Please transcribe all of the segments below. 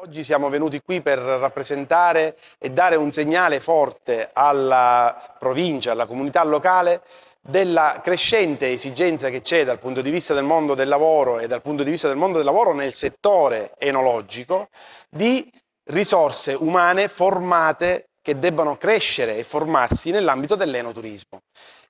Oggi siamo venuti qui per rappresentare e dare un segnale forte alla provincia, alla comunità locale della crescente esigenza che c'è dal punto di vista del mondo del lavoro e dal punto di vista del mondo del lavoro nel settore enologico di risorse umane formate che debbano crescere e formarsi nell'ambito dell'enoturismo.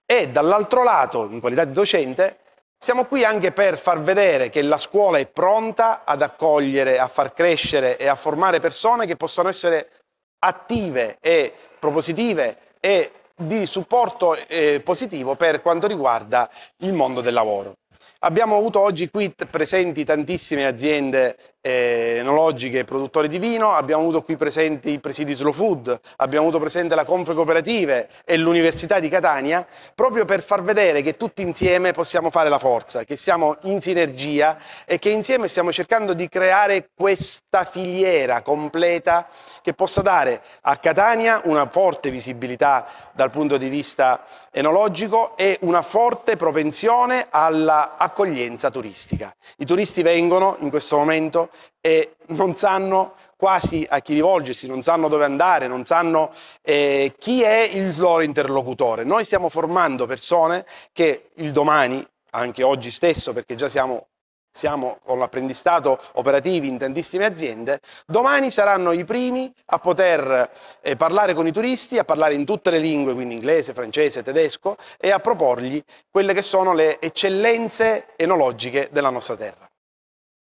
E dall'altro lato, in qualità di docente, siamo qui anche per far vedere che la scuola è pronta ad accogliere, a far crescere e a formare persone che possano essere attive e propositive e di supporto eh, positivo per quanto riguarda il mondo del lavoro. Abbiamo avuto oggi qui presenti tantissime aziende enologiche eh, e produttori di vino, abbiamo avuto qui presenti i presidi Slow Food, abbiamo avuto presente la Confe Cooperative e l'Università di Catania, proprio per far vedere che tutti insieme possiamo fare la forza, che siamo in sinergia e che insieme stiamo cercando di creare questa filiera completa che possa dare a Catania una forte visibilità dal punto di vista enologico e una forte propensione all'accoglienza turistica. I turisti vengono in questo momento e non sanno quasi a chi rivolgersi, non sanno dove andare, non sanno eh, chi è il loro interlocutore. Noi stiamo formando persone che il domani, anche oggi stesso, perché già siamo siamo con l'apprendistato operativi in tantissime aziende, domani saranno i primi a poter eh, parlare con i turisti, a parlare in tutte le lingue, quindi inglese, francese, tedesco, e a proporgli quelle che sono le eccellenze enologiche della nostra terra.